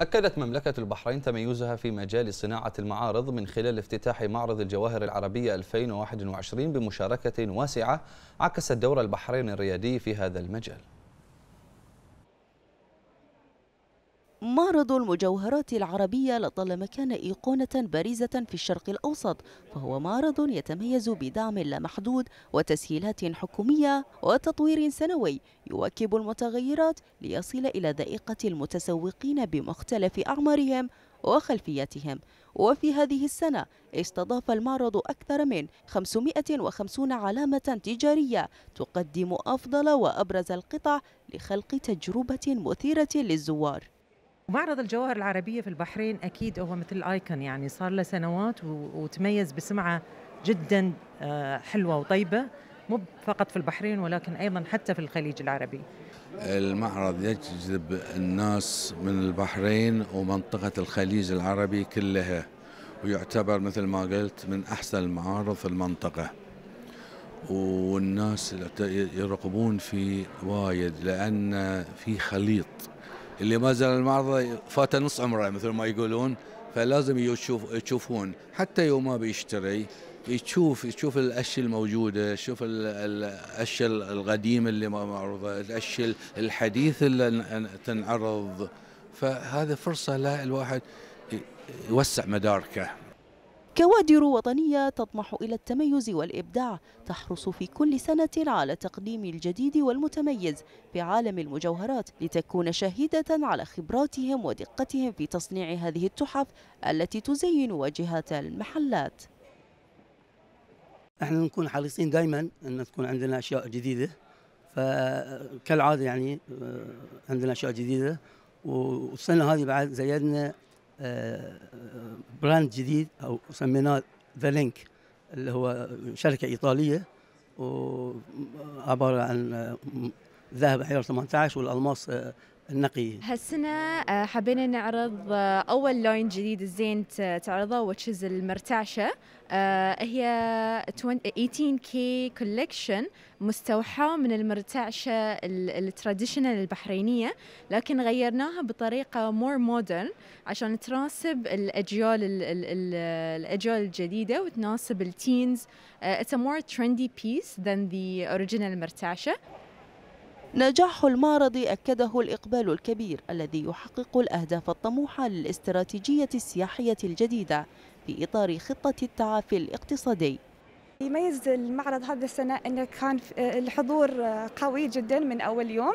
أكدت مملكة البحرين تميزها في مجال صناعة المعارض من خلال افتتاح معرض الجواهر العربية 2021 بمشاركة واسعة عكست دور البحرين الريادي في هذا المجال معرض المجوهرات العربية لطالما كان أيقونة بارزة في الشرق الأوسط فهو معرض يتميز بدعم لا محدود وتسهيلات حكومية وتطوير سنوي يواكب المتغيرات ليصل إلى ذائقة المتسوقين بمختلف أعمارهم وخلفياتهم وفي هذه السنة استضاف المعرض أكثر من 550 علامة تجارية تقدم أفضل وأبرز القطع لخلق تجربة مثيرة للزوار ومعرض الجواهر العربية في البحرين أكيد هو مثل آيكون يعني صار له سنوات وتميز بسمعة جدا آه، حلوة وطيبة مو فقط في البحرين ولكن أيضا حتى في الخليج العربي المعرض يجذب الناس من البحرين ومنطقة الخليج العربي كلها ويعتبر مثل ما قلت من أحسن المعارض في المنطقة والناس يرقبون فيه وايد لأن في خليط اللي ما زال المعرض فات نص عمره مثل ما يقولون فلازم يشوف يشوفون حتى يوم ما بيشتري يشوف يشوف الاشياء الموجوده يشوف الاشياء القديمه اللي ما معروضه الاشياء الحديثه اللي تنعرض فهذه فرصه لا الواحد يوسع مداركه كوادر وطنية تطمح إلى التميز والإبداع تحرص في كل سنة على تقديم الجديد والمتميز في عالم المجوهرات لتكون شاهدة على خبراتهم ودقتهم في تصنيع هذه التحف التي تزين واجهات المحلات احنا نكون حريصين دائما ان تكون عندنا اشياء جديده فكالعاده يعني آه، عندنا اشياء جديده والسنه هذه بعد زيدنا آه، براند جديد او سميناه ذا لينك اللي هو شركه ايطاليه وعباره عن آه، ذهب حيار 18 والالماس آه، النقية هالسنة آه، حبينا نعرض آه، أول لاين جديد الزين تعرضه وتشيز المرتعشة آه، هي 18K كولكشن مستوحاة من المرتعشة التراديشنال البحرينية لكن غيرناها بطريقة مور مودرن عشان تناسب الأجيال الأجيال الجديدة وتناسب التينز It's a more trendy piece than the original مرتعشة نجاح المعرض أكده الإقبال الكبير الذي يحقق الأهداف الطموحة للاستراتيجية السياحية الجديدة في إطار خطة التعافي الاقتصادي يميز المعرض هذا السنة أنه كان آه، الحضور آه، قوي جدا من أول يوم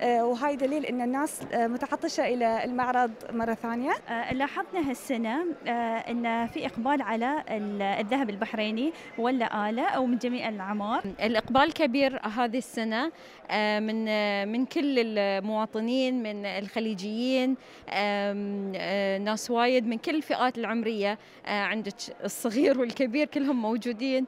آه، وهاي دليل أن الناس متعطشة إلى المعرض مرة ثانية لاحظنا هالسنة أن في إقبال على الذهب البحريني ولا آلة أو من جميع الأعمار الإقبال كبير هذه السنة من من كل المواطنين من الخليجيين ناس وايد من كل الفئات العمرية عندك الصغير والكبير كلهم موجودين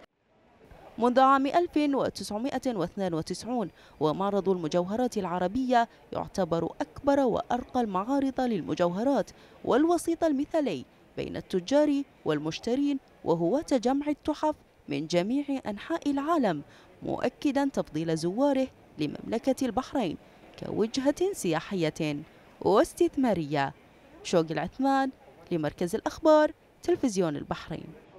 منذ عام 1992 ومعرض المجوهرات العربية يعتبر أكبر وأرقى المعارض للمجوهرات والوسيط المثالي بين التجار والمشترين وهواة جمع التحف من جميع أنحاء العالم مؤكدا تفضيل زواره لمملكة البحرين كوجهة سياحية واستثمارية شوق العثمان لمركز الأخبار تلفزيون البحرين